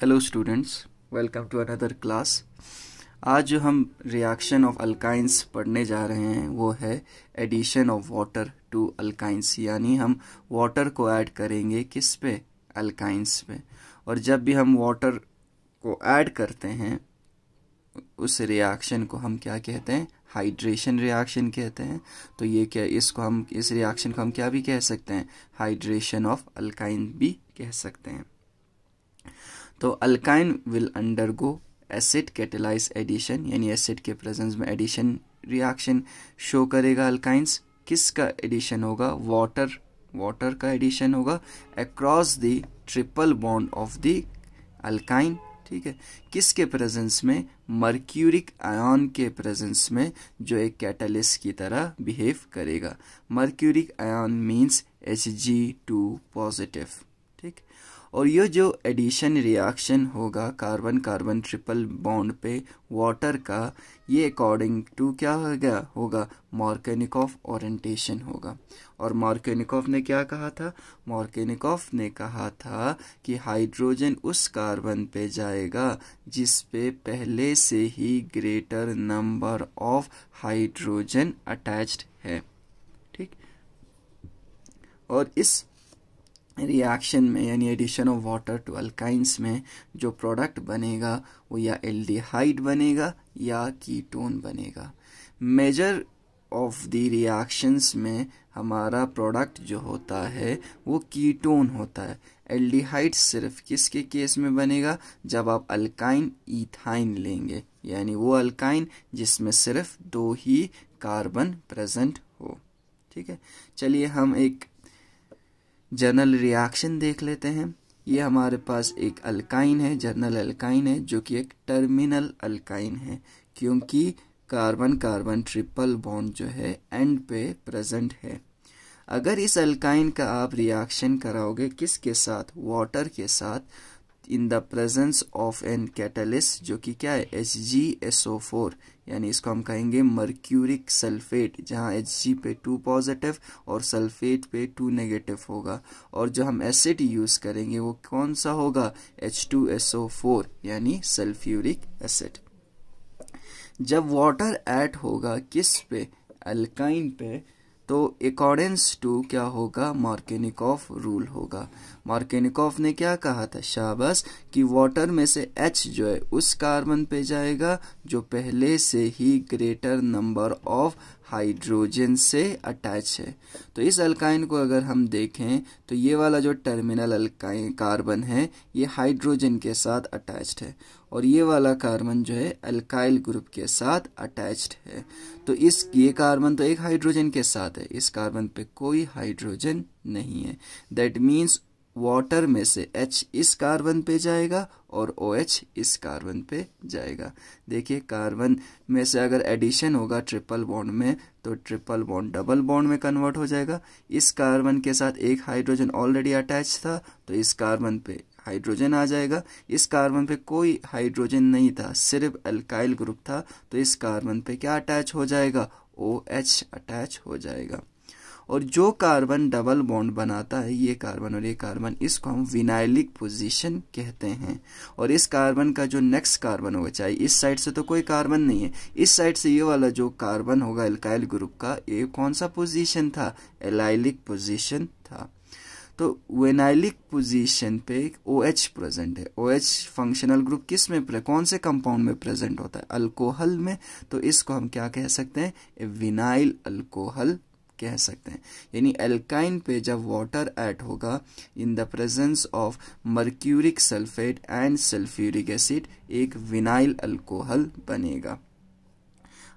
hello students welcome to another class आज जो हम रिएक्शन ऑफ अल्काइंस पढ़ने जा रहे हैं वो है addition of water to alkynes यानी हम वाटर को ऐड करेंगे किस पे अल्काइंस पे और जब भी हम वाटर को ऐड करते हैं उस रिएक्शन को हम क्या कहते हैं हाइड्रेशन रिएक्शन कहते हैं तो ये क्या इसको हम इस रिएक्शन को हम क्या भी कह सकते हैं हाइड्रेशन ऑफ अल्काइन भी कह सकते हैं तो alkyne will undergo acid catalyse addition यानी एसिड के प्रेजेंस में एडिशन रिएक्शन शो करेगा अल्काइंस किसका एडिशन होगा वाटर वाटर का एडिशन होगा across the triple bond of the alkyne ठीक है किसके प्रेजेंस में मर्क्यूरिक आयन के प्रेजेंस में जो एक कैटलिस्ट की तरह बिहेव करेगा mercuric ion means H G two positive और ये जो एडिशन रिएक्शन होगा कार्बन कार्बन ट्रिपल बॉन्ड पे वाटर का ये अकॉर्डिंग टू क्या हो गया होगा मॉर्केनिकॉफ ओरेंटेशन होगा और मॉर्केनिकॉफ ने क्या कहा था मॉर्केनिकॉफ ने कहा था कि हाइड्रोजन उस कार्बन पे जाएगा जिस पे पहले से ही greater number of hydrogen attached है ठीक और इस रिएक्शन में यानी addition of water to alkynes में जो प्रोडक्ट बनेगा वो या एल्डिहाइड बनेगा या कीटोन बनेगा मेजर ऑफ द रिएक्शंस में हमारा प्रोडक्ट जो होता है वो कीटोन होता है एल्डिहाइड सिर्फ किसके केस में बनेगा जब आप अल्काइन ईथाइन लेंगे यानी वो अल्काइन जिसमें सिर्फ दो ही कार्बन प्रेजेंट हो ठीक है चलिए हम एक जनरल रिएक्शन देख लेते हैं ये हमारे पास एक अल्काइन है जनरल अल्काइन है जो कि एक टर्मिनल अल्काइन है क्योंकि कार्बन कार्बन ट्रिपल बॉन्ड जो है एंड पे प्रेजेंट है अगर इस अल्काइन का आप रिएक्शन कराओगे किसके साथ वाटर के साथ in the presence of an catalyst जो कि क्या है H G S O four यानी इसको हम कहेंगे मर्क्यूरिक सल्फेट जहाँ एच जी पे टू पॉजिटिव और सल्फेट पे टू नेगेटिव होगा और जो हम एसिड यूज़ करेंगे वो कौन सा होगा H two S O four यानी सल्फ्यूरिक एसिड जब वाटर ऐड होगा किस पे अल्काइन पे तो अकॉर्डेंस टू क्या होगा मार्केनिकॉफ रूल होगा मार्केनिकॉफ ने क्या कहा था शाबस कि वाटर में से एच जो है उस कार्बन पे जाएगा जो पहले से ही ग्रेटर नंबर ऑफ हाइड्रोजन से अटैच है तो इस अल्काइन को अगर हम देखें तो ये वाला जो टर्मिनल अल्काइन कार्बन है ये हाइड्रोजन के साथ अटैच्ड है और ये वाला कार्बन जो है अल्काइल ग्रुप के साथ अटैच्ड है तो इस ये कार्बन तो एक हाइड्रोजन के साथ है इस कार्बन पे कोई हाइड्रोजन नहीं है दैट मीन्स वाटर में से H इस कार्बन पे जाएगा और OH इस कार्बन पे जाएगा देखिए कार्बन में से अगर एडिशन होगा ट्रिपल बॉन्ड में तो ट्रिपल बॉन्ड डबल बॉन्ड में कन्वर्ट हो जाएगा इस कार्बन के साथ एक हाइड्रोजन ऑलरेडी अटैच था तो इस कार्बन पे हाइड्रोजन आ जाएगा इस कार्बन पे कोई हाइड्रोजन नहीं था सिर्फ अल्काइल ग्रुप था तो इस कार्बन पे क्या अटैच हो जाएगा ओ एच अटैच हो जाएगा और जो कार्बन डबल बॉन्ड बनाता है ये कार्बन और ये कार्बन इसको हम विनाइलिक पोजीशन कहते हैं और इस कार्बन का जो नेक्स्ट कार्बन होगा चाहे इस साइड से तो कोई कार्बन नहीं है इस साइड से ये वाला जो कार्बन होगा एल्काइल ग्रुप का ये कौन सा पोजीशन था एलाइलिक पोजीशन था तो वेनाइलिक पोजीशन पे ओ एच प्रेजेंट है ओ एच फंक्शनल ग्रुप किस में प्रे कौन से कंपाउंड में प्रेजेंट होता है अल्कोहल में तो इसको हम क्या कह सकते हैं विनाइल अल्कोहल कह सकते हैं यानी एल्काइन पे जब वाटर ऐड होगा in the presence of mercuric sulphate and sulphuric acid एक विनाइल अल्कोहल बनेगा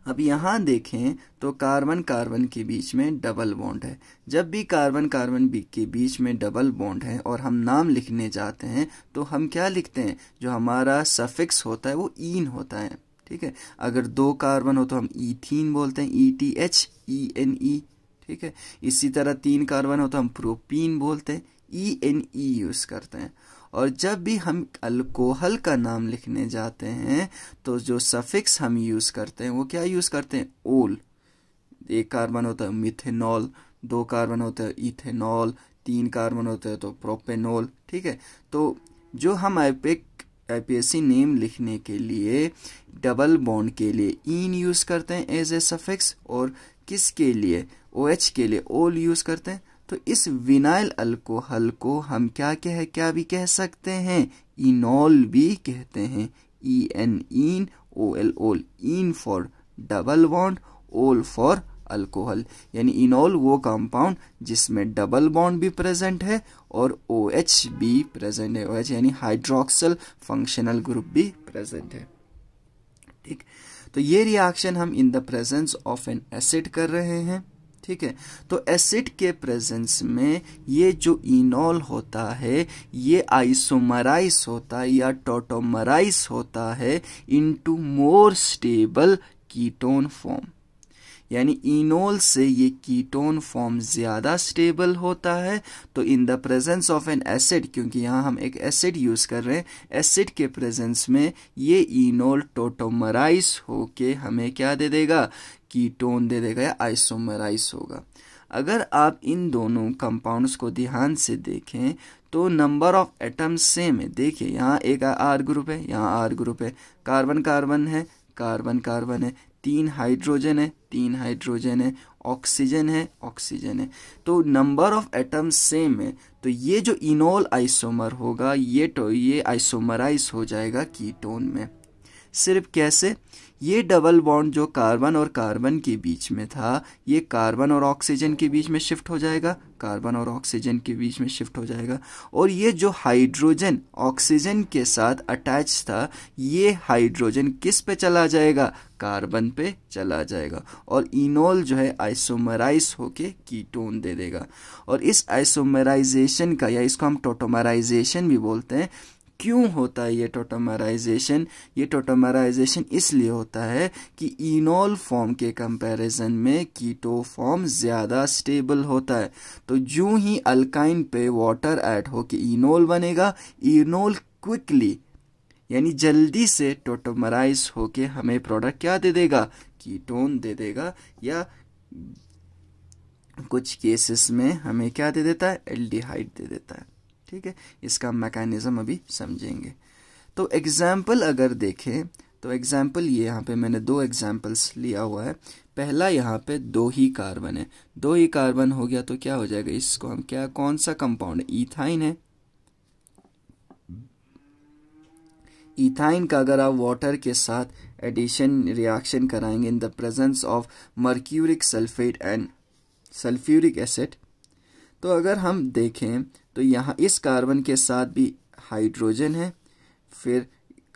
अब यहाँ देखें तो कार्बन कार्बन के बीच में डबल बॉन्ड है जब भी कार्बन कार्बन के बीच में डबल बॉन्ड है और हम नाम लिखने जाते हैं तो हम क्या लिखते हैं जो हमारा सफिक्स होता है वो ईन होता है ठीक है अगर दो कार्बन हो तो हम ईथीन बोलते हैं E T H E N E ठीक है इसी तरह तीन कार्बन होता है हम प्रोपीन बोलते हैं ई एन ई यूज़ करते हैं और जब भी हम अल्कोहल का नाम लिखने जाते हैं तो जो सफिक्स हम यूज़ करते हैं वो क्या यूज़ करते हैं ओल एक कार्बन होता है मिथेनॉल दो कार्बन होता है इथेनॉल तीन कार्बन होते हैं तो प्रोपेनॉल ठीक है तो जो हम आईपेक आईपीएससी नेम लिखने के लिए डबल बॉन्ड के लिए इन यूज़ करते हैं एज ए सफिक्स और किसके लिए ओ OH के लिए ओल यूज़ करते हैं तो इस विनाइल अल्कोहल को हम क्या कह क्या भी कह सकते हैं इनोल भी कहते हैं E N in O L ol ene for double bond ol for alcohol यानी इनोल वो कंपाउंड जिसमें डबल बॉन्ड भी प्रेजेंट है और ओ OH भी प्रेजेंट है ओ OH यानी हाइड्रोक्सल फंक्शनल ग्रुप भी प्रेजेंट है ठीक तो ये रिएक्शन हम in the presence of an acid कर रहे हैं ठीक है तो एसिड के प्रेजेंस में ये जो इनॉल होता है ये आइसोमराइस होता है या टोटोमराइस होता है into more stable ketone form यानी इनोल से ये कीटोन फॉर्म ज़्यादा स्टेबल होता है तो in the presence of an acid क्योंकि यहाँ हम एक एसिड यूज़ कर रहे हैं एसिड के प्रेजेंस में ये इनोल टोटोमराइज होके हमें क्या दे देगा कीटोन दे देगा या आइसोमराइज होगा अगर आप इन दोनों कंपाउंड्स को ध्यान से देखें तो नंबर ऑफ एटम्स सेम है देखिए यहाँ एक आर ग्रुप है यहाँ आर ग्रुप है कार्बन कार्बन है कार्बन कार्बन है तीन हाइड्रोजन है तीन हाइड्रोजन है ऑक्सीजन है ऑक्सीजन है तो नंबर ऑफ एटम्स सेम है तो ये जो इनोल आइसोमर होगा ये तो ये आइसोमराइज हो जाएगा कीटोन में सिर्फ कैसे ये डबल बॉन्ड जो कार्बन और कार्बन के बीच में था ये कार्बन और ऑक्सीजन के बीच में शिफ्ट हो जाएगा कार्बन और ऑक्सीजन के बीच में शिफ्ट हो जाएगा और ये जो हाइड्रोजन ऑक्सीजन के साथ अटैच था ये हाइड्रोजन किस पे चला जाएगा कार्बन पे चला जाएगा और इनोल जो है आइसोमराइज होके कीटोन दे देगा और इस आइसोमराइजेशन का या इसको हम टोटोमराइजेशन भी बोलते हैं क्यों होता है ये टोटोमराइजेशन ये टोटोमराइजेशन इसलिए होता है कि इनोल फॉर्म के कंपैरिजन में कीटो फॉर्म ज़्यादा स्टेबल होता है तो जो ही अल्काइन पे वाटर ऐड होके इनोल बनेगा इनोल क्विकली यानी जल्दी से टोटोमराइज होके हमें प्रोडक्ट क्या दे देगा कीटोन दे देगा या कुछ केसेस में हमें क्या दे देता है एल्डिहाइड दे देता है ठीक है इसका मैकेनिज़्म अभी समझेंगे तो एग्जाम्पल अगर देखें तो एग्जाम्पल ये यहाँ पे मैंने दो एग्जाम्पल्स लिया हुआ है पहला यहाँ पे दो ही कार्बन है दो ही कार्बन हो गया तो क्या हो जाएगा इसको हम क्या कौन सा कंपाउंड इथाइन है इथाइन का अगर आप वाटर के साथ एडिशन रिएक्शन कराएंगे in the presence of mercuric sulphate and sulphuric acid तो अगर हम देखें तो यहाँ इस कार्बन के साथ भी हाइड्रोजन है फिर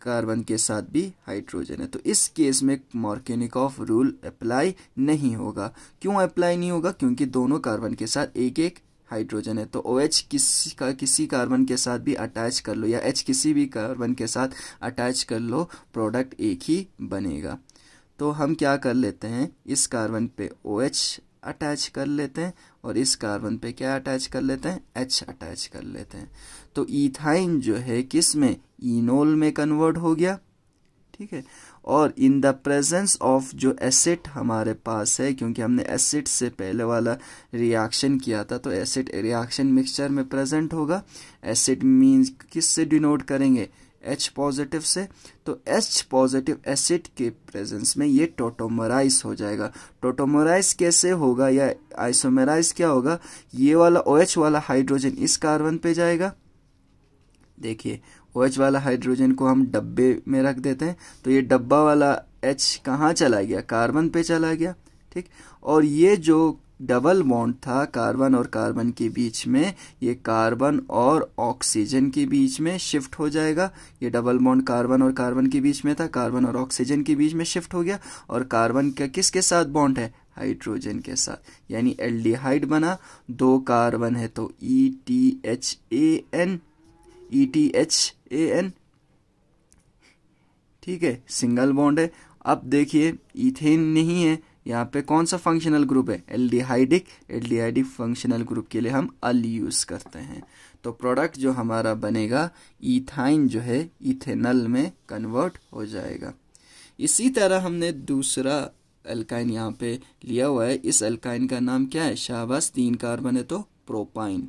कार्बन के साथ भी हाइड्रोजन है तो इस केस में मॉर्केनिकॉफ रूल अप्लाई नहीं होगा क्यों अप्लाई नहीं होगा क्योंकि दोनों कार्बन के साथ एक एक हाइड्रोजन है तो ओ एच किसी का किसी कार्बन के साथ भी अटैच कर लो या एच किसी भी कार्बन के साथ अटैच कर लो प्रोडक्ट एक ही बनेगा तो हम क्या कर लेते हैं इस कार्बन पे ओ OH अटैच कर लेते हैं और इस कार्बन पे क्या अटैच कर लेते हैं एच अटैच कर लेते हैं तो इथाइन जो है किस में इनोल में कन्वर्ट हो गया ठीक है और इन द प्रेजेंस ऑफ जो एसिड हमारे पास है क्योंकि हमने एसिड से पहले वाला रिएक्शन किया था तो एसिड रिएक्शन मिक्सचर में प्रेजेंट होगा एसिड मींस किस से डिनोट करेंगे एच पॉजिटिव से तो एच पॉजिटिव एसिड के प्रेजेंस में ये टोटोमराइज हो जाएगा टोटोमराइज कैसे होगा या आइसोमराइज क्या होगा ये वाला ओ OH वाला हाइड्रोजन इस कार्बन पे जाएगा देखिए ओ OH वाला हाइड्रोजन को हम डब्बे में रख देते हैं तो ये डब्बा वाला एच कहाँ चला गया कार्बन पे चला गया ठीक और ये जो डबल बॉन्ड था कार्बन और कार्बन के बीच में ये कार्बन और ऑक्सीजन के बीच में शिफ्ट हो जाएगा ये डबल बॉन्ड कार्बन और कार्बन के बीच में था कार्बन और ऑक्सीजन के बीच में शिफ्ट हो गया और कार्बन का किसके साथ बॉन्ड है हाइड्रोजन के साथ यानी एल्डिहाइड बना दो कार्बन है तो E T H A N E T H A N ठीक है सिंगल बॉन्ड है अब देखिए इथेन नहीं है यहाँ पे कौन सा फंक्शनल ग्रुप है एल्डिहाइडिक एल्डिहाइडिक फंक्शनल ग्रुप के लिए हम अल यूज़ करते हैं तो प्रोडक्ट जो हमारा बनेगा इथाइन जो है इथेनल में कन्वर्ट हो जाएगा इसी तरह हमने दूसरा एल्काइन यहाँ पे लिया हुआ है इस एल्काइन का नाम क्या है शाबाश तीन कार्बन है तो प्रोपाइन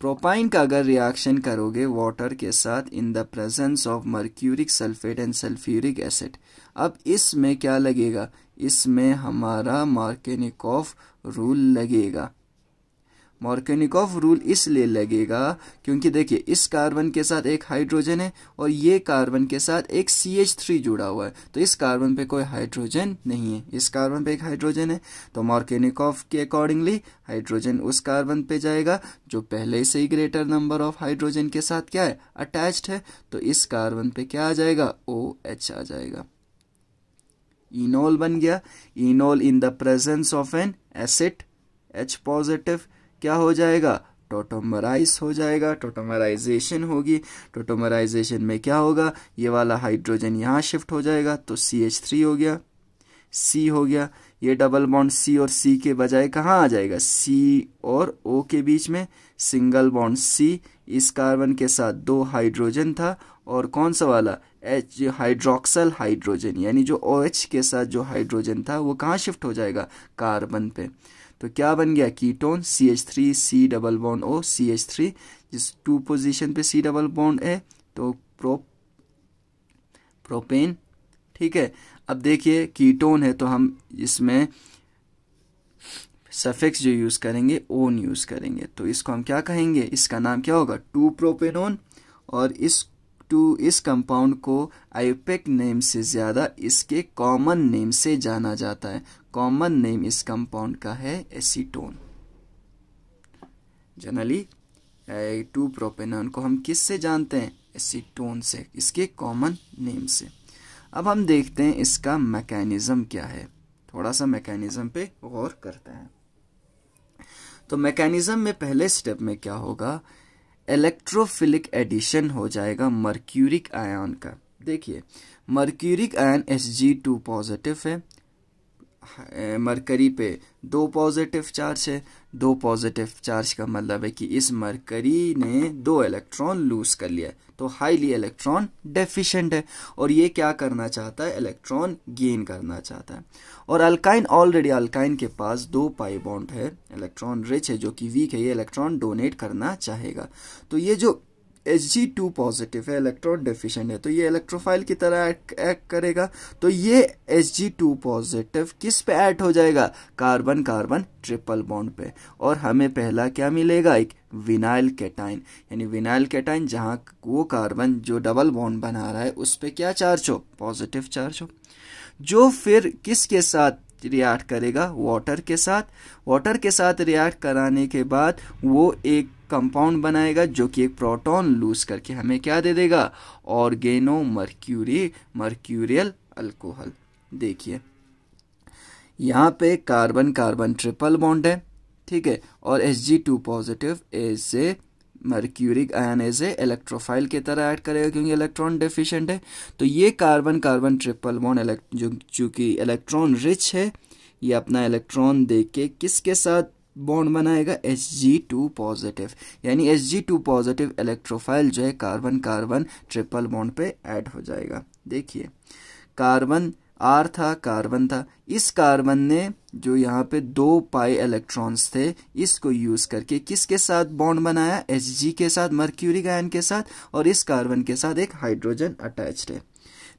प्रोपाइन का अगर रिएक्शन करोगे वाटर के साथ in the presence of mercuric sulphate and sulphuric acid अब इसमें क्या लगेगा इसमें हमारा मार्केनिकॉफ रूल लगेगा मॉर्केनिकॉफ रूल इसलिए लगेगा क्योंकि देखिए इस कार्बन के साथ एक हाइड्रोजन है और ये कार्बन के साथ एक सी एच थ्री जुड़ा हुआ है तो इस कार्बन पे कोई हाइड्रोजन नहीं है इस कार्बन पे एक हाइड्रोजन है तो मॉर्केनिकॉफ के अकॉर्डिंगली हाइड्रोजन उस कार्बन पे जाएगा जो पहले से ही ग्रेटर नंबर ऑफ हाइड्रोजन के साथ क्या है अटैच्ड है तो इस कार्बन पे क्या आ जाएगा ओ एच आ जाएगा इनोल बन गया enol in the presence of an acid H positive क्या हो जाएगा टोटोमराइज हो जाएगा टोटोमराइजेशन होगी टोटोमराइजेशन में क्या होगा ये वाला हाइड्रोजन यहाँ शिफ्ट हो जाएगा तो सी एच थ्री हो गया सी हो गया ये डबल बॉन्ड सी और सी के बजाय कहाँ आ जाएगा सी और ओ के बीच में सिंगल बॉन्ड सी इस कार्बन के साथ दो हाइड्रोजन था और कौन सा वाला एच हाइड्रोक्सल हाइड्रोजन यानी जो ओ OH के साथ जो हाइड्रोजन था वो कहाँ शिफ्ट हो जाएगा कार्बन पे तो क्या बन गया ketone C H three C double bond O C H three जिस टू पोजिशन पे सी डबल बॉन्ड है तो प्रो प्रोपेन ठीक है अब देखिए कीटोन है तो हम इसमें सफेक्स जो यूज़ करेंगे ओन यूज़ करेंगे तो इसको हम क्या कहेंगे इसका नाम क्या होगा टू प्रोपेनोन और इस टू इस कंपाउंड को आईपेक नेम से ज़्यादा इसके कॉमन नेम से जाना जाता है कॉमन नेम इस कंपाउंड का है एसीटोन जनरली टू प्रोपेनॉन को हम किस से जानते हैं एसीटोन से इसके कॉमन नेम से अब हम देखते हैं इसका मैकेनिज़्म क्या है थोड़ा सा मैकेनिज़्म पे गौर करते हैं तो मैकेनिज़्म में पहले स्टेप में क्या होगा इलेक्ट्रोफिलिक एडिशन हो जाएगा मर्क्यूरिक आयन का देखिए mercuric ion S G two positive है मरकरी पे दो पॉजिटिव चार्ज है दो पॉजिटिव चार्ज का मतलब है कि इस मरकरी ने दो इलेक्ट्रॉन लूज कर लिया तो हाईली इलेक्ट्रॉन डेफिशिएंट है और ये क्या करना चाहता है इलेक्ट्रॉन गेन करना चाहता है और अल्काइन ऑलरेडी अल्काइन के पास दो पाई बॉन्ड है इलेक्ट्रॉन रिच है जो कि वीक है ये इलेक्ट्रॉन डोनेट करना चाहेगा तो ये जो एच जी टू पॉजिटिव है इलेक्ट्रॉन डिफिशेंट है तो ये इलेक्ट्रोफाइल की तरह एक्ट करेगा तो ये एच जी टू पॉजिटिव किस पे ऐड हो जाएगा कार्बन कार्बन ट्रिपल बॉन्ड पे और हमें पहला क्या मिलेगा एक विनाइल कैटाइन यानी विनाइल कैटाइन जहाँ वो कार्बन जो डबल बॉन्ड बना रहा है उस पर क्या चार्ज हो पॉजिटिव चार्ज हो जो फिर किसके साथ रिएक्ट करेगा वाटर के साथ वाटर के साथ रिएक्ट कराने के बाद वो एक कंपाउंड बनाएगा जो कि एक प्रोटॉन लूज करके हमें क्या दे देगा ऑर्गेनो मर्क्यूरी मर्क्यूरियल अल्कोहल देखिए यहाँ पे कार्बन कार्बन ट्रिपल बॉन्ड है ठीक है और S G two positive as a mercuric ion as a electrophile की तरह ऐड करेगा क्योंकि इलेक्ट्रॉन डिफिशियंट है तो ये कार्बन कार्बन ट्रिपल बॉन्ड जो चूँकि इलेक्ट्रॉन रिच है ये अपना इलेक्ट्रॉन देके के किसके साथ बॉन्ड बनाएगा एच जी टू पॉजिटिव यानी H G two positive electrophile जो है कार्बन कार्बन ट्रिपल बॉन्ड पे ऐड हो जाएगा देखिए कार्बन आर था कार्बन था इस कार्बन ने जो यहाँ पे दो पाई इलेक्ट्रॉन्स थे इसको यूज करके किसके साथ बॉन्ड बनाया एच जी के साथ मर्क्यूरिक आयन के साथ और इस कार्बन के साथ एक हाइड्रोजन अटैच्ड है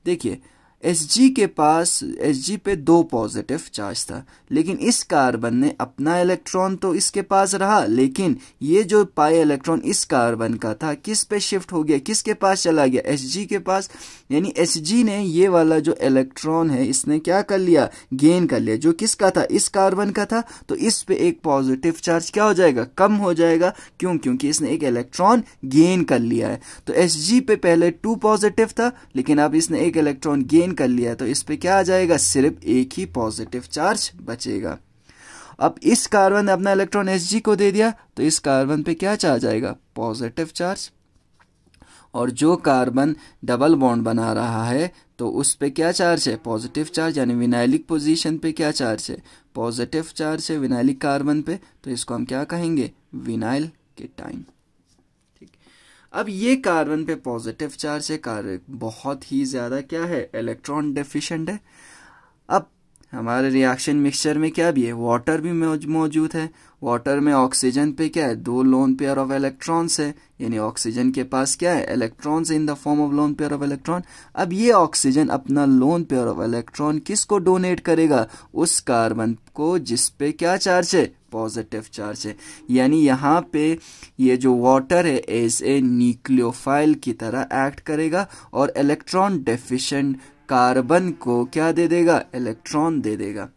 देखिए जी के पास जी पे दो पॉजिटिव चार्ज था लेकिन इस कार्बन ने अपना इलेक्ट्रॉन तो इसके पास रहा लेकिन ये जो पाए इलेक्ट्रॉन इस कार्बन का था किस पे शिफ्ट हो गया किसके पास चला गया जी के पास यानी जी ने ये वाला जो इलेक्ट्रॉन है इसने क्या कर लिया गेन कर लिया जो किसका था इस कार्बन का था तो इस पे एक पॉजिटिव चार्ज क्या हो जाएगा कम हो जाएगा क्यों क्योंकि इसने एक इलेक्ट्रॉन गेन कर लिया है तो एस पे पहले टू पॉजिटिव था लेकिन अब इसने एक इलेक्ट्रॉन गेन कंबाइन कर लिया तो इस पर क्या आ जाएगा सिर्फ एक ही पॉजिटिव चार्ज बचेगा अब इस कार्बन ने अपना इलेक्ट्रॉन एस को दे दिया तो इस कार्बन पे क्या चार्ज आएगा पॉजिटिव चार्ज और जो कार्बन डबल बॉन्ड बना रहा है तो उस पे क्या चार्ज है पॉजिटिव चार्ज यानी विनाइलिक पोजीशन पे क्या चार्ज है पॉजिटिव चार्ज है विनाइलिक कार्बन पे तो इसको हम क्या कहेंगे विनाइल के टाइम अब ये कार्बन पे पॉजिटिव चार्ज है कार्बन बहुत ही ज़्यादा क्या है इलेक्ट्रॉन डेफिशिएंट है अब हमारे रिएक्शन मिक्सचर में क्या भी है वाटर भी मौजूद है वाटर में ऑक्सीजन पे क्या है दो लोन पेयर ऑफ इलेक्ट्रॉन्स है यानी ऑक्सीजन के पास क्या है electrons in the form of lone pair of electron अब ये ऑक्सीजन अपना लोन पेयर ऑफ इलेक्ट्रॉन किसको डोनेट करेगा उस कार्बन को जिसपे क्या चार्ज है पॉजिटिव चार्ज है यानी यहाँ पे ये जो वाटर है एज ए न्यूक्लियोफाइल की तरह एक्ट करेगा और इलेक्ट्रॉन डेफिशेंट कार्बन को क्या दे देगा इलेक्ट्रॉन दे देगा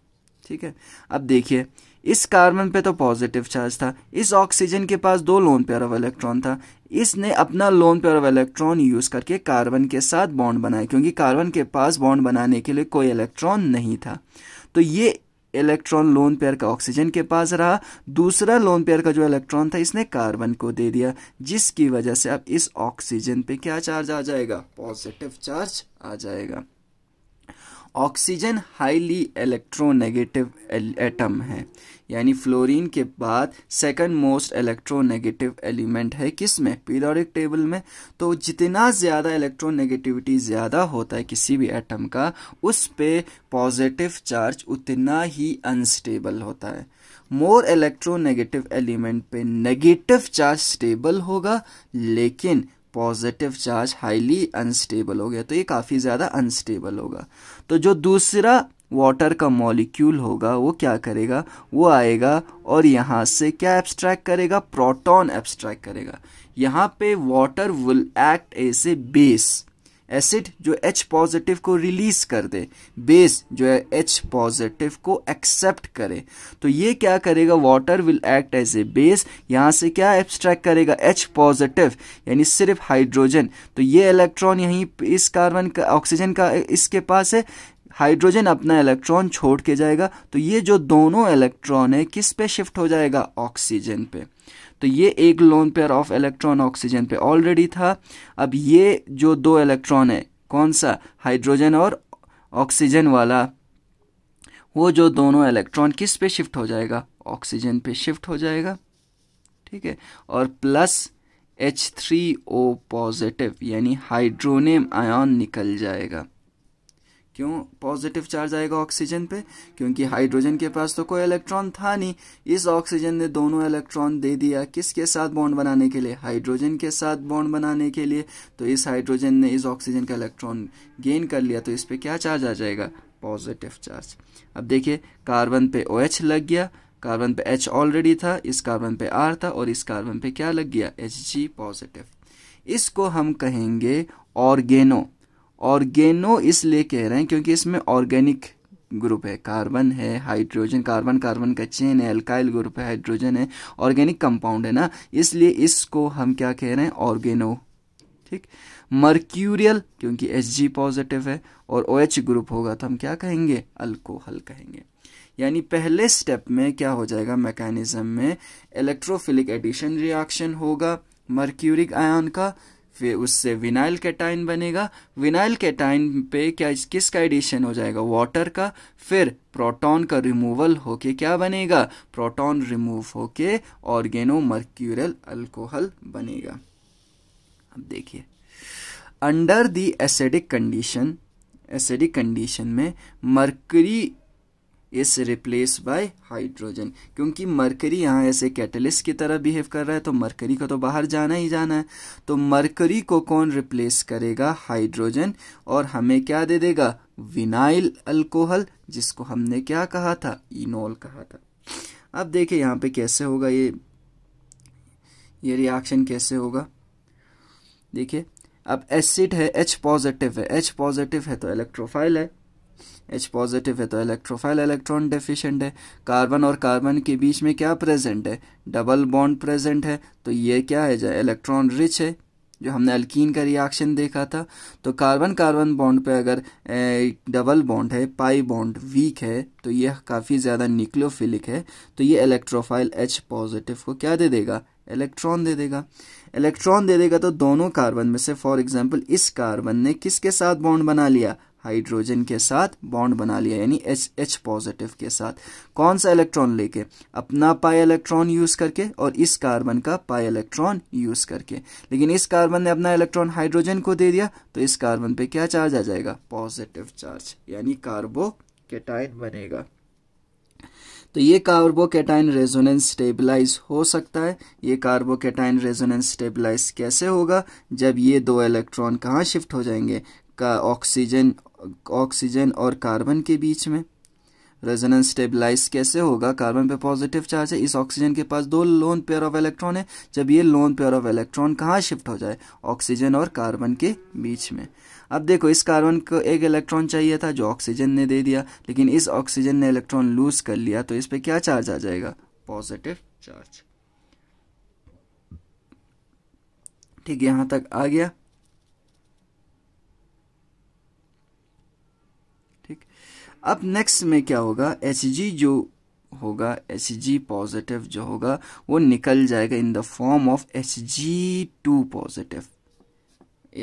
ठीक है अब देखिए इस कार्बन पे तो पॉजिटिव चार्ज था इस ऑक्सीजन के पास दो लोन पेयर ऑफ इलेक्ट्रॉन था इसने अपना lone pair of electron use करके कार्बन के साथ बॉन्ड बनाया क्योंकि कार्बन के पास बॉन्ड बनाने के लिए कोई इलेक्ट्रॉन नहीं था तो ये इलेक्ट्रॉन लोन पेयर का ऑक्सीजन के पास रहा दूसरा लोन पेयर का जो इलेक्ट्रॉन था इसने कार्बन को दे दिया जिसकी वजह से अब इस ऑक्सीजन पे क्या चार्ज आ जाएगा पॉजिटिव चार्ज आ जाएगा ऑक्सीजन हाईली इलेक्ट्रोनेगेटिव एटम है यानी फ्लोरीन के बाद सेकंड मोस्ट इलेक्ट्रोनेगेटिव एलिमेंट है किस में पीरियोडिक टेबल में तो जितना ज़्यादा इलेक्ट्रोनेगेटिविटी ज़्यादा होता है किसी भी एटम का उस पर पॉजिटिव चार्ज उतना ही अनस्टेबल होता है मोर इलेक्ट्रोनेगेटिव एलिमेंट पे नेगेटिव चार्ज स्टेबल होगा लेकिन पॉजिटिव चार्ज हाईली अनस्टेबल हो गया तो ये काफ़ी ज़्यादा अनस्टेबल होगा तो जो दूसरा वाटर का मॉलिक्यूल होगा वो क्या करेगा वो आएगा और यहाँ से क्या एब्स्ट्रैक्ट करेगा प्रोटॉन एब्स्ट्रैक्ट करेगा यहाँ पे water will act as a base acid जो एच पॉजिटिव को रिलीज कर दे बेस जो है एच पॉजिटिव को एक्सेप्ट करे तो ये क्या करेगा water will act as a base यहाँ से क्या एब्स्ट्रैक्ट करेगा एच पॉजिटिव यानी सिर्फ हाइड्रोजन तो ये इलेक्ट्रॉन यहीं इस कार्बन का ऑक्सीजन का इसके पास है हाइड्रोजन अपना इलेक्ट्रॉन छोड़ के जाएगा तो ये जो दोनों इलेक्ट्रॉन है किस पे शिफ्ट हो जाएगा ऑक्सीजन पे तो ये एक lone pair of electron oxygen पे ऑलरेडी था अब ये जो दो इलेक्ट्रॉन है कौन सा हाइड्रोजन और ऑक्सीजन वाला वो जो दोनों इलेक्ट्रॉन किस पे शिफ्ट हो जाएगा ऑक्सीजन पे शिफ्ट हो जाएगा ठीक है और plus H three O positive यानी हाइड्रोनियम आयन निकल जाएगा क्यों पॉजिटिव चार्ज आएगा ऑक्सीजन पे क्योंकि हाइड्रोजन के पास तो कोई इलेक्ट्रॉन था नहीं इस ऑक्सीजन ने दोनों इलेक्ट्रॉन दे दिया किसके साथ बॉन्ड बनाने के लिए हाइड्रोजन के साथ बॉन्ड बनाने के लिए तो इस हाइड्रोजन ने इस ऑक्सीजन का इलेक्ट्रॉन गेन कर लिया तो इस पर क्या चार्ज आ जाएगा पॉजिटिव चार्ज अब देखिए कार्बन पे ओ OH लग गया कार्बन पे एच ऑलरेडी था इस कार्बन पे आर था और इस कार्बन पे क्या लग गया एच जी पॉजिटिव इसको हम कहेंगे ऑर्गेनो ऑर्गेनो इसलिए कह रहे हैं क्योंकि इसमें ऑर्गेनिक ग्रुप है कार्बन है हाइड्रोजन कार्बन कार्बन का चेन है अल्काइल ग्रुप है हाइड्रोजन है ऑर्गेनिक कंपाउंड है ना इसलिए इसको हम क्या कह रहे हैं ऑर्गेनो ठीक मर्क्यूरियल क्योंकि एच जी पॉजिटिव है और ओ OH ग्रुप होगा तो हम क्या कहेंगे अल्कोहल कहेंगे यानी पहले स्टेप में क्या हो जाएगा मैकेनिज्म में इलेक्ट्रोफिलिक एडिशन रिएक्शन होगा मर्क्यूरिक आयन का फिर उससे विनाइल कैटाइन बनेगा विनाइल कैटाइन पे क्या किसका एडिशन हो जाएगा वाटर का फिर प्रोटॉन का रिमूवल होके क्या बनेगा प्रोटॉन रिमूव होके ऑर्गेनो मर्क्यूरल अल्कोहल बनेगा अब देखिए under the acidic condition acidic condition में mercury is replace by hydrogen क्योंकि मरकरी यहाँ ऐसे कैटलिस्ट की तरह बिहेव कर रहा है तो मरकरी को तो बाहर जाना ही जाना है तो मरकरी को कौन रिप्लेस करेगा हाइड्रोजन और हमें क्या दे देगा विनाइल अल्कोहल जिसको हमने क्या कहा था इनोल कहा था अब देखिए यहाँ पे कैसे होगा ये ये रिएक्शन कैसे होगा देखिए अब एसिड है एच पॉजिटिव है एच पॉजिटिव है तो इलेक्ट्रोफाइल है एच पॉजिटिव है तो इलेक्ट्रोफाइल इलेक्ट्रॉन डेफिशिएंट है कार्बन और कार्बन के बीच में क्या प्रेजेंट है डबल बॉन्ड प्रेजेंट है तो ये क्या है इलेक्ट्रॉन रिच है जो हमने अल्कीन का रिएक्शन देखा था तो कार्बन कार्बन बॉन्ड पे अगर ए, डबल बॉन्ड है पाई बॉन्ड वीक है तो यह काफ़ी ज़्यादा न्यूक्लियोफिलिक है तो ये इलेक्ट्रोफाइल एच पॉजिटिव को क्या दे देगा इलेक्ट्रॉन दे देगा इलेक्ट्रॉन दे देगा तो दोनों कार्बन में से फॉर एग्जाम्पल इस कार्बन ने किसके साथ बॉन्ड बना लिया हाइड्रोजन के साथ बॉन्ड बना लिया यानी एच एच पॉजिटिव के साथ कौन सा इलेक्ट्रॉन लेके अपना पाई इलेक्ट्रॉन यूज करके और इस कार्बन का पाई इलेक्ट्रॉन यूज करके लेकिन इस कार्बन ने अपना इलेक्ट्रॉन हाइड्रोजन को दे दिया तो इस कार्बन पे क्या चार्ज आ जाएगा पॉजिटिव चार्ज यानी कार्बो केटाइन बनेगा तो ये कार्बोकेटाइन रेजोनेंस स्टेबलाइज हो सकता है ये कार्बोकेटाइन रेजोनेंस स्टेबलाइज कैसे होगा जब ये दो इलेक्ट्रॉन कहाँ शिफ्ट हो जाएंगे का ऑक्सीजन ऑक्सीजन और कार्बन के बीच में रेजोनेंस स्टेबलाइज कैसे होगा कार्बन पे पॉजिटिव चार्ज है इस ऑक्सीजन के पास दो लोन पेयर ऑफ इलेक्ट्रॉन है जब ये लोन पेयर ऑफ इलेक्ट्रॉन कहाँ शिफ्ट हो जाए ऑक्सीजन और कार्बन के बीच में अब देखो इस कार्बन को एक इलेक्ट्रॉन चाहिए था जो ऑक्सीजन ने दे दिया लेकिन इस ऑक्सीजन ने इलेक्ट्रॉन लूज कर लिया तो इस पर क्या चार्ज आ जाएगा पॉजिटिव चार्ज ठीक यहां तक आ गया अब नेक्स्ट में क्या होगा एच जो होगा एच पॉजिटिव जो होगा वो निकल जाएगा in the form of H two positive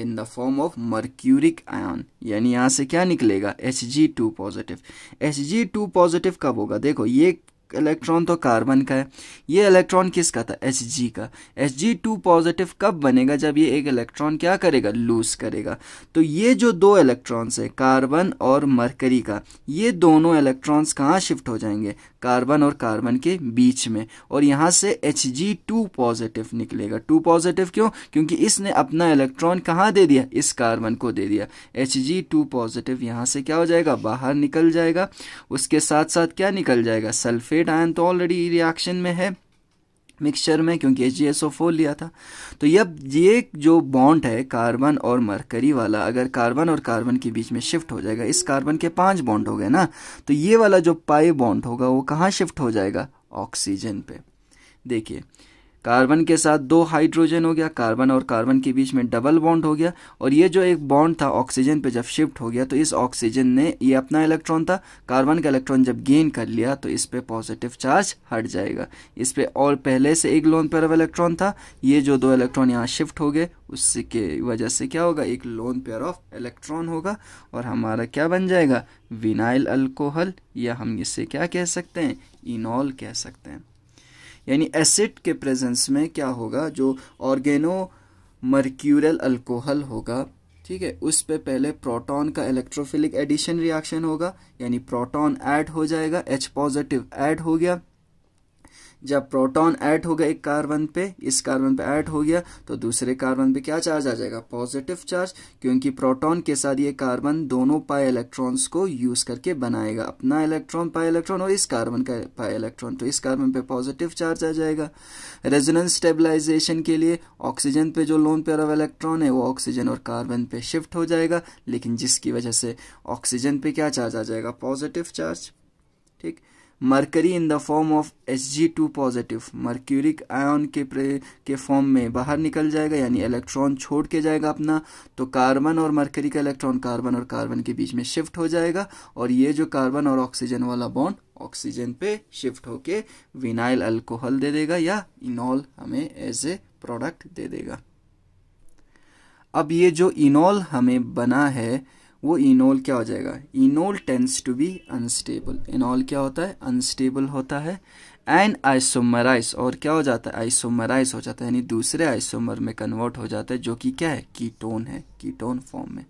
in the form of mercuric ion यानी यहाँ से क्या निकलेगा H G two positive H G two positive कब होगा देखो ये इलेक्ट्रॉन तो कार्बन का है ये इलेक्ट्रॉन किसका था एच जी का एच जी टू पॉजिटिव कब बनेगा जब ये एक इलेक्ट्रॉन क्या करेगा लूज करेगा तो ये जो दो इलेक्ट्रॉन्स है कार्बन और मरकरी का ये दोनों इलेक्ट्रॉन्स कहाँ शिफ्ट हो जाएंगे कार्बन और कार्बन के बीच में और यहाँ से एच जी टू पॉजिटिव निकलेगा टू पॉजिटिव क्यों क्योंकि इसने अपना इलेक्ट्रॉन कहाँ दे दिया इस कार्बन को दे दिया एच जी टू पॉजिटिव यहाँ से क्या हो जाएगा बाहर निकल जाएगा उसके साथ साथ क्या निकल जाएगा सल्फेट आयन तो ऑलरेडी रिएक्शन में है मिक्सचर में क्योंकि एच जी लिया था तो यह ये जो बॉन्ड है कार्बन और मरकरी वाला अगर कार्बन और कार्बन के बीच में शिफ्ट हो जाएगा इस कार्बन के पांच बॉन्ड हो गए ना तो ये वाला जो पाई बॉन्ड होगा वो कहाँ शिफ्ट हो जाएगा ऑक्सीजन पे देखिए कार्बन के साथ दो हाइड्रोजन हो गया कार्बन और कार्बन के बीच में डबल बॉन्ड हो गया और ये जो एक बॉन्ड था ऑक्सीजन पे जब शिफ्ट हो गया तो इस ऑक्सीजन ने ये अपना इलेक्ट्रॉन था कार्बन का इलेक्ट्रॉन जब गेन कर लिया तो इस पर पॉजिटिव चार्ज हट जाएगा इस पर और पहले से एक लोन पेयर ऑफ इलेक्ट्रॉन था ये जो दो इलेक्ट्रॉन यहाँ शिफ्ट हो गए उसके वजह से क्या होगा एक लोन पेयर ऑफ इलेक्ट्रॉन होगा और हमारा क्या बन जाएगा विनाइल अल्कोहल या हम इसे क्या कह सकते हैं इनॉल कह सकते हैं यानी एसिड के प्रेजेंस में क्या होगा जो ऑर्गेनो मर्क्यूरल अल्कोहल होगा ठीक है उस पे पहले प्रोटॉन का इलेक्ट्रोफिलिक एडिशन रिएक्शन होगा यानी प्रोटॉन ऐड हो जाएगा एच पॉजिटिव ऐड हो गया जब प्रोटॉन ऐड हो गया एक कार्बन पे इस कार्बन पे ऐड हो गया तो दूसरे कार्बन पे क्या चार्ज आ जाएगा पॉजिटिव चार्ज क्योंकि प्रोटॉन के साथ ये कार्बन दोनों पाए इलेक्ट्रॉन्स को यूज करके बनाएगा अपना इलेक्ट्रॉन पाए इलेक्ट्रॉन और इस कार्बन का पाए इलेक्ट्रॉन तो इस कार्बन पे पॉजिटिव चार्ज आ जाएगा रेजोनेंस स्टेबिलाईजेशन के लिए ऑक्सीजन पे जो लोन पेयर ऑफ इलेक्ट्रॉन है वो ऑक्सीजन और कार्बन पे शिफ्ट हो जाएगा लेकिन जिसकी वजह से ऑक्सीजन पे क्या चार्ज आ जाएगा पॉजिटिव चार्ज ठीक mercury in the form of H G two positive mercuric ion के के फॉर्म में बाहर निकल जाएगा यानी इलेक्ट्रॉन छोड़ के जाएगा अपना तो कार्बन और मरकरी का इलेक्ट्रॉन कार्बन और कार्बन के बीच में शिफ्ट हो जाएगा और ये जो कार्बन और ऑक्सीजन वाला बॉन्ड ऑक्सीजन पे शिफ्ट होके विनाइल अल्कोहल दे देगा या इनॉल हमें एज ए प्रोडक्ट दे देगा अब ये जो इनॉल हमें बना है वो इनोल क्या हो जाएगा enol tends to be unstable enol क्या होता है अनस्टेबल होता है एंड आइसोमराइज और क्या हो जाता है आइसोमराइज हो जाता है यानी दूसरे आइसोमर में कन्वर्ट हो जाता है जो कि क्या है कीटोन है कीटोन फॉर्म में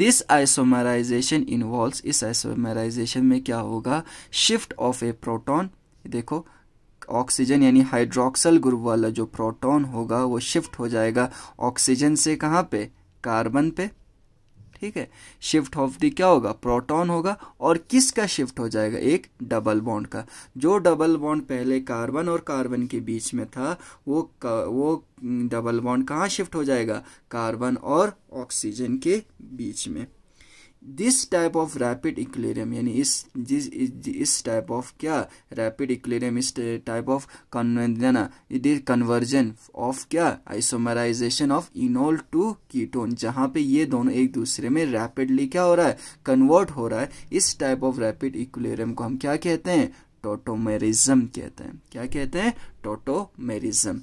दिस आइसोमराइजेशन इन्वॉल्व इस आइसोमराइजेशन में क्या होगा शिफ्ट ऑफ ए प्रोटोन देखो ऑक्सीजन यानी हाइड्रोक्सल ग्रुप वाला जो प्रोटोन होगा वो शिफ्ट हो जाएगा ऑक्सीजन से कहाँ पे कार्बन पे ठीक है शिफ्ट ऑफ दी क्या होगा प्रोटॉन होगा और किसका शिफ्ट हो जाएगा एक डबल बॉन्ड का जो डबल बॉन्ड पहले कार्बन और कार्बन के बीच में था वो वो डबल बॉन्ड कहाँ शिफ्ट हो जाएगा कार्बन और ऑक्सीजन के बीच में this type of rapid equilibrium यानी इस जिस इस टाइप ऑफ क्या रैपिड इक्लेरियम इस टाइप ऑफ कन्वेंजना कन्वर्जन ऑफ क्या isomerisation of enol to ketone जहाँ पे ये दोनों एक दूसरे में रैपिडली क्या हो रहा है कन्वर्ट हो रहा है इस टाइप ऑफ रैपिड इक्लेरियम को हम क्या कहते हैं टोटोमेरिज्म कहते हैं क्या कहते हैं टोटोमेरिज्म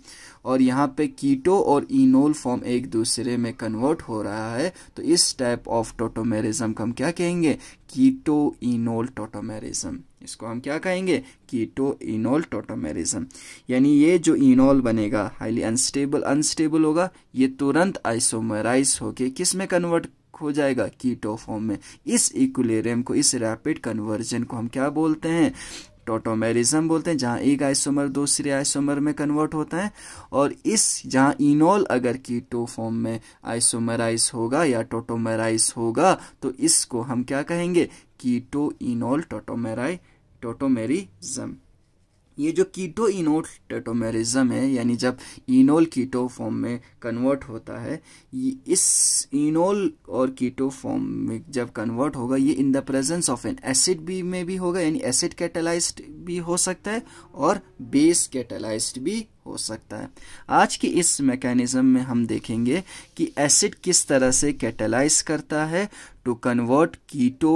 और यहाँ पे कीटो और इनोल फॉर्म एक दूसरे में कन्वर्ट हो रहा है तो इस टाइप ऑफ टोटोमेरिज्म को हम क्या कहेंगे कीटो इनोल टोटोमेरिज्म इसको हम क्या कहेंगे कीटो इनोल टोटोमेरिज्म यानी ये जो इनोल बनेगा हाईली अनस्टेबल अनस्टेबल होगा ये तुरंत आइसोमेराइज होके किस में कन्वर्ट हो जाएगा कीटो फॉर्म में इस इक्लेरियम को इस रैपिड कन्वर्जन को हम क्या बोलते हैं टोटोमेरिज्म बोलते हैं जहां एक आइसोमर दूसरे आइसोमर में कन्वर्ट होता है और इस जहां इनोल अगर कीटो फॉर्म में आइसोमराइज होगा या टोटोमेराइज होगा तो इसको हम क्या कहेंगे कीटो इनोल टोटोमेराइ टोटोमेरिज्म ये जो कीटो इनोल टेटोमेरिज्म है यानी जब इनोल कीटो फॉर्म में कन्वर्ट होता है इस इनोल और कीटो फॉर्म में जब कन्वर्ट होगा ये in the presence of an acid भी में भी होगा यानी एसिड कैटेलाइज्ड भी हो सकता है और बेस कैटेलाइज्ड भी हो सकता है आज के इस मैकेनिज्म में हम देखेंगे कि एसिड किस तरह से कैटेलाइज करता है to convert keto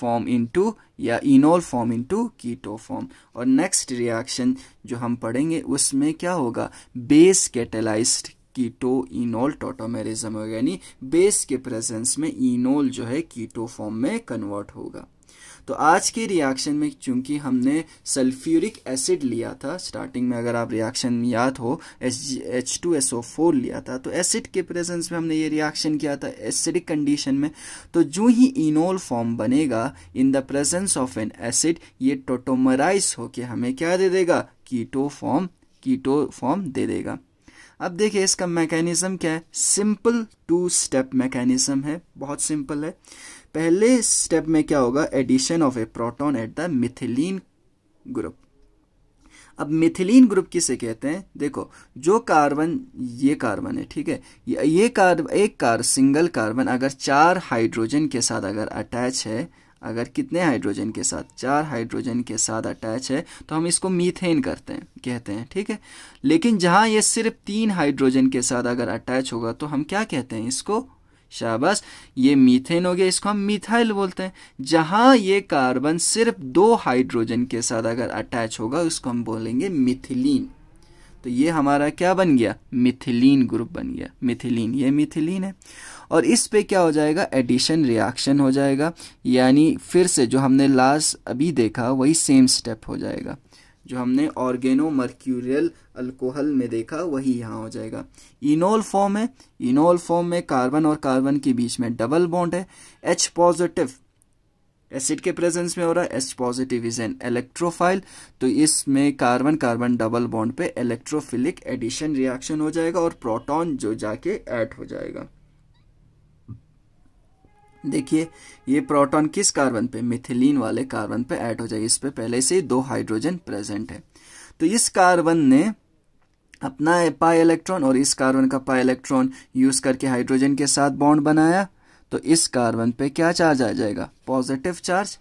form into या enol form into keto form और नेक्स्ट रिएक्शन जो हम पढ़ेंगे उसमें क्या होगा base catalysed keto enol tautomerism यानी बेस के प्रेजेंस में इनोल जो है कीटो फॉर्म में कन्वर्ट होगा तो आज के रिएक्शन में चूंकि हमने सल्फ्यूरिक एसिड लिया था स्टार्टिंग में अगर आप रिएक्शन याद हो H H two S O four लिया था तो एसिड के प्रेजेंस में हमने ये रिएक्शन किया था एसिडिक कंडीशन में तो जो ही इनोल फॉर्म बनेगा in the presence of an acid ये टोटोमराइज होके हमें क्या दे देगा कीटो फॉर्म कीटो फॉर्म दे देगा अब देखिए इसका मैकेनिज्म क्या है सिंपल टू स्टेप मैकेनिज्म है बहुत सिंपल है पहले स्टेप में क्या होगा addition of a proton at the methylene group अब मिथिलीन ग्रुप किसे कहते हैं देखो जो कार्बन ये कार्बन है ठीक है ये कार्बन एक कार सिंगल कार्बन अगर चार हाइड्रोजन के साथ अगर अटैच है अगर कितने हाइड्रोजन के साथ चार हाइड्रोजन के साथ अटैच है तो हम इसको मीथेन करते हैं कहते हैं ठीक है लेकिन जहां ये सिर्फ तीन हाइड्रोजन के साथ अगर अटैच होगा तो हम क्या कहते हैं इसको शाबाश ये मीथेन हो गया इसको हम मिथाइल बोलते हैं जहां ये कार्बन सिर्फ दो हाइड्रोजन के साथ अगर अटैच होगा उसको हम बोलेंगे मिथिलीन तो ये हमारा क्या बन गया मिथिलीन ग्रुप बन गया मिथिलीन ये मिथिलीन है और इस पे क्या हो जाएगा एडिशन रिएक्शन हो जाएगा यानी फिर से जो हमने लास्ट अभी देखा वही सेम स्टेप हो जाएगा जो हमने ऑर्गेनो मर्क्यूरियल अल्कोहल में देखा वही यहाँ हो जाएगा इनोल फॉर्म है इनोल फॉर्म में कार्बन और कार्बन के बीच में डबल बॉन्ड है एच पॉजिटिव एसिड के प्रेजेंस में हो रहा है H positive is an electrophile तो इसमें कार्बन कार्बन डबल बॉन्ड पे इलेक्ट्रोफिलिक एडिशन रिएक्शन हो जाएगा और प्रोटॉन जो जाके ऐड हो जाएगा देखिए ये प्रोटॉन किस कार्बन पे मिथिलीन वाले कार्बन पे ऐड हो जाएगी इस पर पहले से ही दो हाइड्रोजन प्रेजेंट है तो इस कार्बन ने अपना पाई इलेक्ट्रॉन और इस कार्बन का पाई इलेक्ट्रॉन यूज करके हाइड्रोजन के साथ बॉन्ड बनाया तो इस कार्बन पे क्या चार्ज आ जाएगा पॉजिटिव चार्ज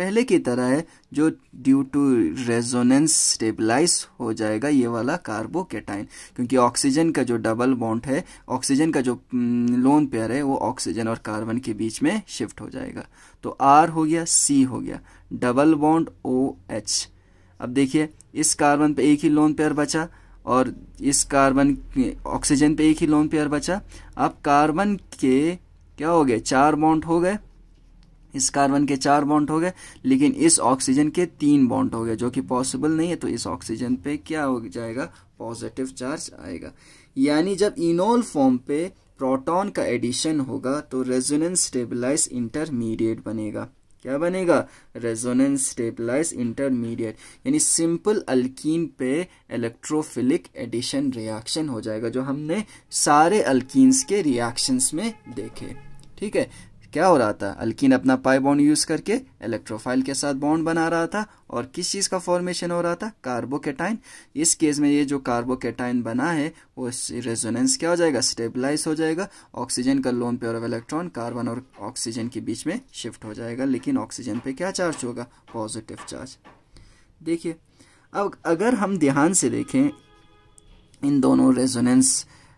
पहले की तरह है जो ड्यू टू रेजोनेंस स्टेबलाइज हो जाएगा ये वाला कार्बोकेटाइन क्योंकि ऑक्सीजन का जो डबल बॉन्ड है ऑक्सीजन का जो लोन हम्म, पेयर है वो ऑक्सीजन और कार्बन के बीच में शिफ्ट हो जाएगा तो आर हो गया सी हो गया डबल बॉन्ड ओ एच अब देखिए इस कार्बन पे एक ही लोन पेयर बचा और इस कार्बन ऑक्सीजन पे एक ही लोन पेयर बचा अब कार्बन के क्या हो गए चार बॉन्ड हो गए इस कार्बन के चार बॉन्ड हो गए लेकिन इस ऑक्सीजन के तीन बॉन्ड हो गए जो कि पॉसिबल नहीं है तो इस ऑक्सीजन पे क्या हो जाएगा पॉजिटिव चार्ज आएगा यानी जब इनोल फॉर्म पे प्रोटॉन का एडिशन होगा तो रेजोनेंस स्टेबलाइज इंटरमीडिएट बनेगा क्या बनेगा रेजोनेंस स्टेबलाइज इंटरमीडिएट यानी सिंपल अल्कीन पे इलेक्ट्रोफिलिक एडिशन रिएक्शन हो जाएगा जो हमने सारे अल्कीन्स के रिएक्शंस में देखे ठीक है क्या हो रहा था अल्किन अपना पाई बॉन्ड यूज करके इलेक्ट्रोफाइल के साथ बॉन्ड बना रहा था और किस चीज का फॉर्मेशन हो रहा था कार्बोकेटाइन इस केस में ये जो कार्बोकेटाइन बना है वो रेजोनेंस क्या हो जाएगा स्टेबलाइज हो जाएगा ऑक्सीजन का lone pair of electron carbon और ऑक्सीजन के बीच में शिफ्ट हो जाएगा लेकिन ऑक्सीजन पे क्या चार्ज होगा पॉजिटिव चार्ज देखिए अब अगर हम ध्यान से देखें इन दोनों रेजोनेंस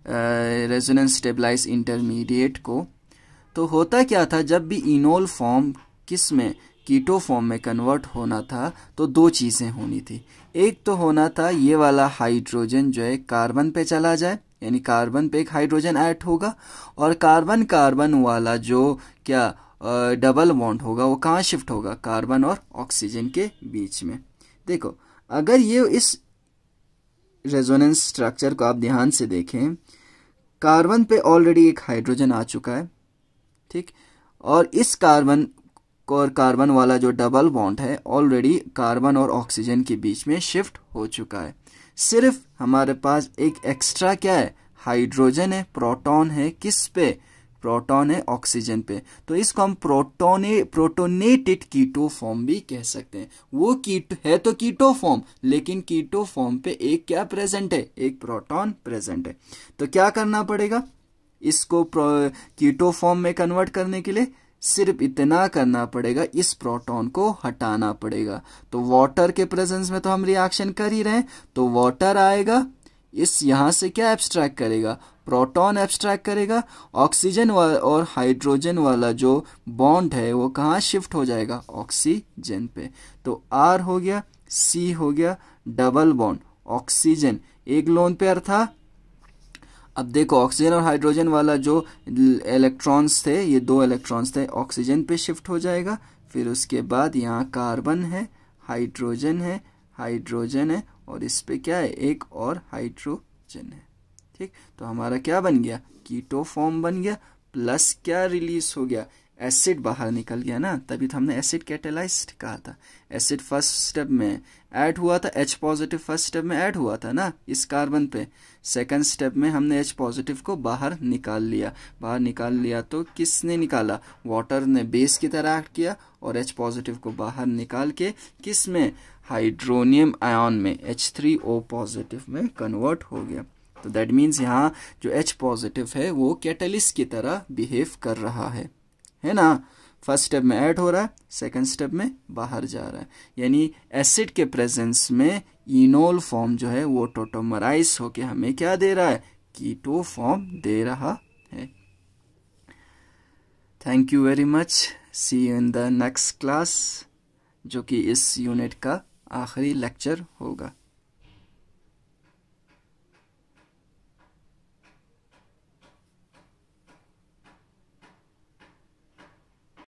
रेजोनेंस स्टेबलाइज इंटरमीडिएट को तो होता क्या था जब भी इनोल फॉर्म किस में कीटो फॉर्म में कन्वर्ट होना था तो दो चीज़ें होनी थी एक तो होना था ये वाला हाइड्रोजन जो है कार्बन पे चला जाए यानी कार्बन पे एक हाइड्रोजन ऐड होगा और कार्बन कार्बन वाला जो क्या डबल बॉन्ड होगा वो कहाँ शिफ्ट होगा कार्बन और ऑक्सीजन के बीच में देखो अगर ये इस रेजोनेंस स्ट्रक्चर को आप ध्यान से देखें कार्बन पे ऑलरेडी एक हाइड्रोजन आ चुका है ठीक और इस कार्बन और कार्बन वाला जो डबल बॉन्ड है ऑलरेडी कार्बन और ऑक्सीजन के बीच में शिफ्ट हो चुका है सिर्फ हमारे पास एक एक्स्ट्रा क्या है हाइड्रोजन है प्रोटॉन है किस पे प्रोटॉन है ऑक्सीजन पे तो इसको हम प्रोटोने प्रोटोनेटेड कीटो फॉर्म भी कह सकते हैं वो कीट है तो कीटो फॉर्म लेकिन कीटो फॉर्म पे एक क्या प्रेजेंट है एक प्रोटॉन प्रेजेंट है तो क्या करना पड़ेगा इसको फॉर्म में कन्वर्ट करने के लिए सिर्फ इतना करना पड़ेगा इस प्रोटॉन को हटाना पड़ेगा तो वाटर के प्रेजेंस में तो हम रिएक्शन कर ही रहे हैं तो वाटर आएगा इस यहाँ से क्या एब्स्ट्रैक्ट करेगा प्रोटॉन एब्स्ट्रैक्ट करेगा ऑक्सीजन और हाइड्रोजन वाला जो बॉन्ड है वो कहाँ शिफ्ट हो जाएगा ऑक्सीजन पे तो आर हो गया सी हो गया डबल बॉन्ड ऑक्सीजन एक लोन पेयर था अब देखो ऑक्सीजन और हाइड्रोजन वाला जो इलेक्ट्रॉन्स थे ये दो इलेक्ट्रॉन्स थे ऑक्सीजन पे शिफ्ट हो जाएगा फिर उसके बाद यहाँ कार्बन है हाइड्रोजन है हाइड्रोजन है और इस पर क्या है एक और हाइड्रोजन है ठीक तो हमारा क्या बन गया कीटो फॉर्म बन गया प्लस क्या रिलीज हो गया एसिड बाहर निकल गया ना तभी तो हमने एसिड कैटेलाइज कहा था एसिड फर्स्ट स्टेप में ऐड हुआ था एच पॉजिटिव फर्स्ट स्टेप में ऐड हुआ था ना इस कार्बन पे सेकंड स्टेप में हमने एच पॉजिटिव को बाहर निकाल लिया बाहर निकाल लिया तो किसने निकाला वाटर ने बेस की तरह एक्ट किया और एच पॉजिटिव को बाहर निकाल के किस में हाइड्रोनियम आयन में एच थ्री ओ पॉजिटिव में कन्वर्ट हो गया तो दैट मीन्स यहाँ जो एच पॉजिटिव है वो कैटलिस्ट की तरह बिहेव कर रहा है है ना फर्स्ट स्टेप में ऐड हो रहा है सेकंड स्टेप में बाहर जा रहा है यानी एसिड के प्रेजेंस में इनोल फॉर्म जो है वो टोटोमराइज होके हमें क्या दे रहा है कीटो फॉर्म दे रहा है thank you very much see you in the next class जो कि इस यूनिट का आखिरी लेक्चर होगा